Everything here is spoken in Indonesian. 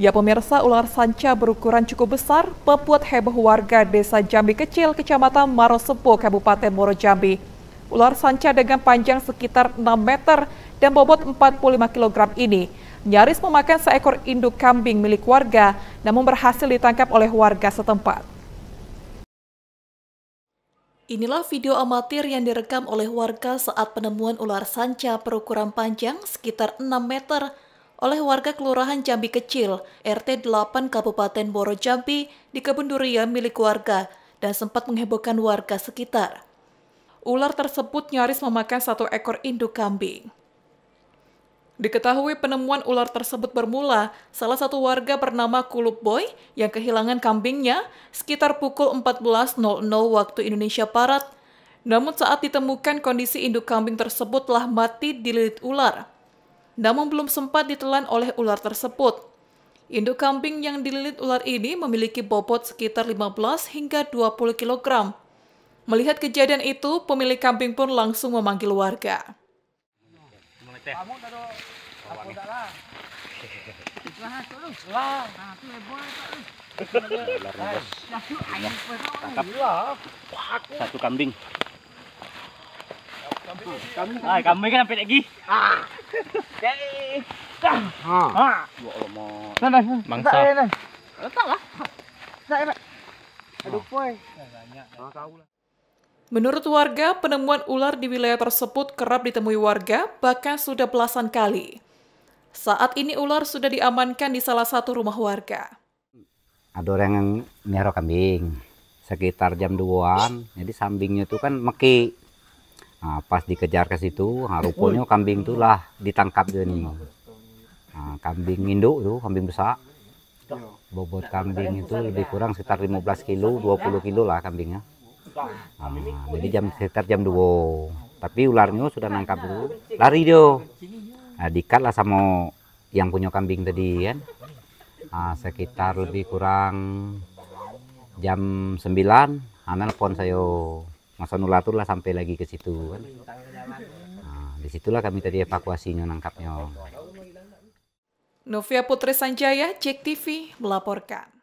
Ya pemirsa, ular sanca berukuran cukup besar membuat heboh warga desa Jambi Kecil, kecamatan Marosepo, Kabupaten Moro Jambi. Ular sanca dengan panjang sekitar 6 meter dan bobot 45 kg ini nyaris memakan seekor induk kambing milik warga namun berhasil ditangkap oleh warga setempat. Inilah video amatir yang direkam oleh warga saat penemuan ular sanca berukuran panjang sekitar 6 meter oleh warga Kelurahan Jambi Kecil, RT 8 Kabupaten Boro Jambi di kebun durian milik warga dan sempat menghebohkan warga sekitar. Ular tersebut nyaris memakan satu ekor induk kambing. Diketahui penemuan ular tersebut bermula salah satu warga bernama Kulup Boy yang kehilangan kambingnya sekitar pukul 14.00 waktu Indonesia Barat. Namun saat ditemukan kondisi induk kambing tersebut telah mati dililit ular namun belum sempat ditelan oleh ular tersebut. Induk kambing yang dililit ular ini memiliki bobot sekitar 15 hingga 20 kg. Melihat kejadian itu, pemilik kambing pun langsung memanggil warga. Satu kambing kami kan sampai lagi. Ah. Menurut warga, penemuan ular di wilayah tersebut kerap ditemui warga, bahkan sudah belasan kali. Saat ini ular sudah diamankan di salah satu rumah warga. Ada orang yang nyaro kambing sekitar jam 2 jadi sambingnya itu kan meki. Nah, pas dikejar ke situ, nah, rupanya kambing itulah ditangkap dia nih. Nah, kambing induk tuh, kambing besar. Bobot kambing itu lebih kurang sekitar 15 kilo, 20 kilo lah kambingnya. Nah, jadi jam sekitar jam 2. Tapi ularnya sudah nangkap dulu. Lari dia. Nah, dikat lah sama yang punya kambing tadi kan. Nah, sekitar lebih kurang jam 9, ah, pon saya nulatur lah sampai lagi ke situ kan. Nah, disitulah kami tadi evakuasinya nangkapnya. Novia Putri Sanjaya, Cek TV melaporkan.